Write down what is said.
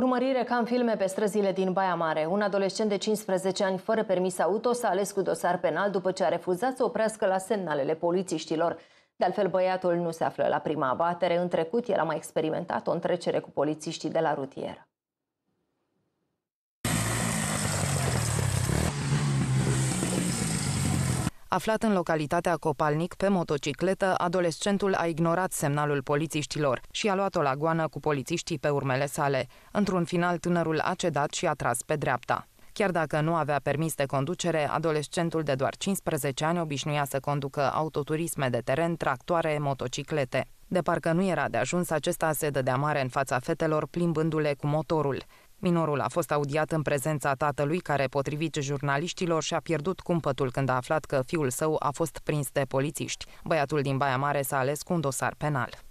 Urmărire ca în filme pe străzile din Baia Mare. Un adolescent de 15 ani fără permis auto s-a ales cu dosar penal după ce a refuzat să oprească la semnalele polițiștilor. De altfel, băiatul nu se află la prima abatere. În trecut, el a mai experimentat o întrecere cu polițiștii de la rutieră. Aflat în localitatea Copalnic pe motocicletă, adolescentul a ignorat semnalul polițiștilor și a luat o lagoană cu polițiștii pe urmele sale. Într-un final, tânărul a cedat și a tras pe dreapta. Chiar dacă nu avea permis de conducere, adolescentul de doar 15 ani obișnuia să conducă autoturisme de teren, tractoare, motociclete. De parcă nu era de ajuns, acesta se dădea mare în fața fetelor, plimbându-le cu motorul. Minorul a fost audiat în prezența tatălui, care, potrivit jurnaliștilor, și-a pierdut cumpătul când a aflat că fiul său a fost prins de polițiști. Băiatul din Baia Mare s-a ales cu un dosar penal.